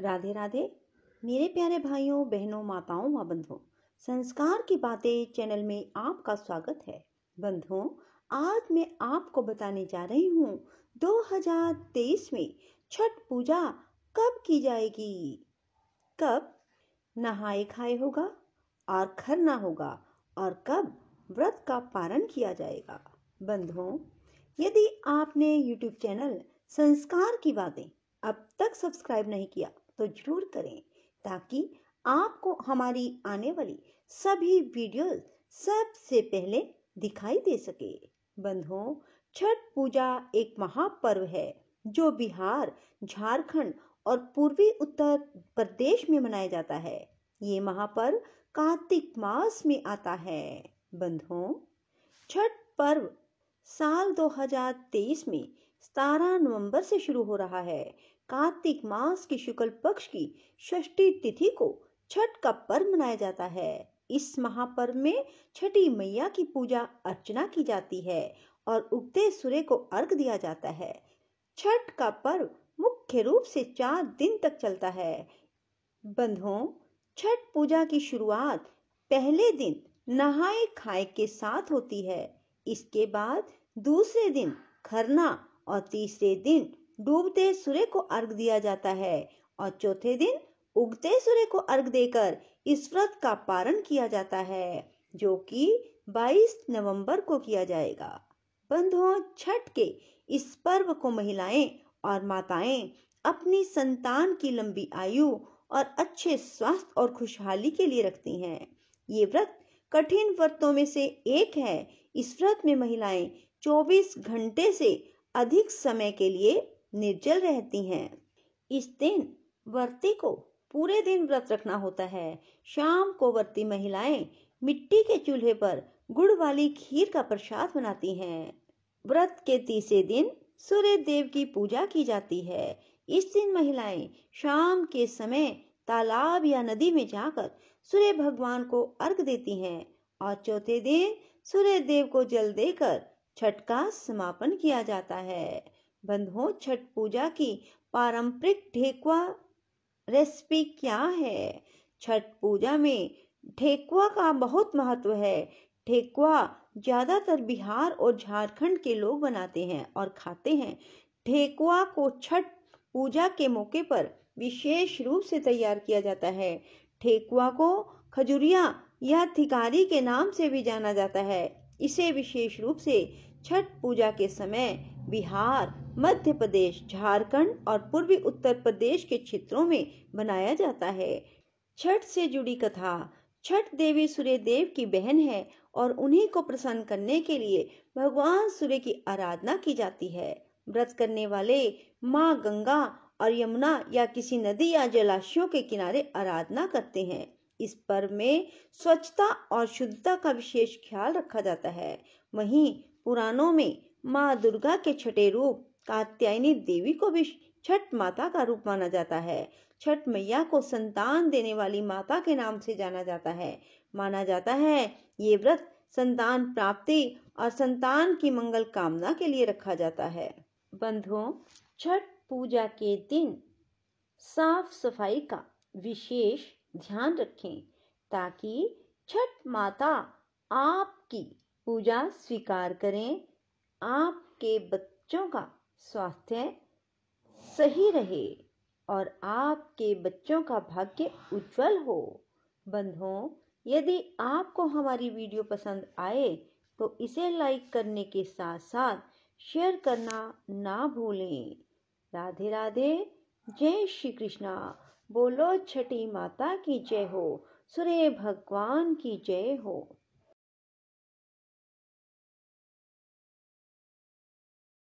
राधे राधे मेरे प्यारे भाइयों बहनों माताओं व बंधुओं संस्कार की बातें चैनल में आपका स्वागत है बंधुओं आज मैं आपको बताने जा रही हूँ 2023 में छठ पूजा कब की जाएगी कब नहाए खाए होगा और खरना होगा और कब व्रत का पारण किया जाएगा बंधुओं यदि आपने YouTube चैनल संस्कार की बातें अब तक सब्सक्राइब नहीं किया तो जरूर करें ताकि आपको हमारी आने वाली सभी वीडियो सबसे पहले दिखाई दे सके बंधुओं छठ पूजा एक महापर्व है जो बिहार झारखंड और पूर्वी उत्तर प्रदेश में मनाया जाता है ये महापर्व कार्तिक मास में आता है बंधुओं छठ पर्व साल 2023 में 17 नवंबर से शुरू हो रहा है कार्तिक मास के शुक्ल पक्ष की षष्ठी तिथि को छठ का पर्व मनाया जाता है इस महापर्व में छठी मैया की पूजा अर्चना की जाती है और उगते सूर्य को अर्घ दिया जाता है छठ का पर्व मुख्य रूप से चार दिन तक चलता है बंधुओं छठ पूजा की शुरुआत पहले दिन नहाए खाए के साथ होती है इसके बाद दूसरे दिन खरना और तीसरे दिन डूबते सूर्य को अर्घ दिया जाता है और चौथे दिन उगते सूर्य को अर्घ देकर इस व्रत का पारण किया जाता है जो कि 22 नवंबर को किया जाएगा बंधुओं छठ के इस पर्व को महिलाएं और माताएं अपनी संतान की लंबी आयु और अच्छे स्वास्थ्य और खुशहाली के लिए रखती हैं ये व्रत कठिन व्रतों में से एक है इस व्रत में महिलाएं 24 घंटे से अधिक समय के लिए निर्जल रहती हैं इस दिन व्रती को पूरे दिन व्रत रखना होता है शाम को व्रती महिलाएं मिट्टी के चूल्हे पर गुड़ वाली खीर का प्रसाद बनाती हैं व्रत के तीसरे दिन सूर्य देव की पूजा की जाती है इस दिन महिलाएं शाम के समय तालाब या नदी में जाकर सूर्य भगवान को अर्घ देती हैं और चौथे दिन सूर्य देव को जल देकर छठ का समापन किया जाता है बंधुओं छठ पूजा की पारंपरिक ठेकुआ रेसिपी क्या है छठ पूजा में ठेकुआ का बहुत महत्व है ठेकुआ ज़्यादातर बिहार और झारखंड के लोग बनाते हैं और खाते हैं ठेकुआ को छठ पूजा के मौके पर विशेष रूप से तैयार किया जाता है ठेकुआ को खजुरिया या थिकारी के नाम से भी जाना जाता है इसे विशेष रूप से छठ पूजा के समय बिहार मध्य प्रदेश झारखंड और पूर्वी उत्तर प्रदेश के क्षेत्रों में मनाया जाता है छठ से जुड़ी कथा छठ देवी सूर्य देव की बहन है और उन्हीं को प्रसन्न करने के लिए भगवान सूर्य की आराधना की जाती है व्रत करने वाले माँ गंगा और यमुना या किसी नदी या जलाशयों के किनारे आराधना करते हैं इस पर्व में स्वच्छता और शुद्धता का विशेष ख्याल रखा जाता है वहीं पुराणों में माँ दुर्गा के छठे रूप कात्यायनी देवी को भी छठ माता का रूप माना जाता है छठ मैया को संतान देने वाली माता के नाम से जाना जाता है माना जाता है ये व्रत संतान प्राप्ति और संतान की मंगल कामना के लिए रखा जाता है बंधुओं छठ पूजा के दिन साफ सफाई का विशेष ध्यान रखें ताकि छठ माता आपकी पूजा स्वीकार करें आपके बच्चों का स्वास्थ्य सही रहे और आपके बच्चों का भाग्य उज्जवल हो बंधुओं यदि आपको हमारी वीडियो पसंद आए तो इसे लाइक करने के साथ साथ शेयर करना ना भूलें राधे राधे जय श्री कृष्णा बोलो छठी माता की जय हो सुरे भगवान की जय हो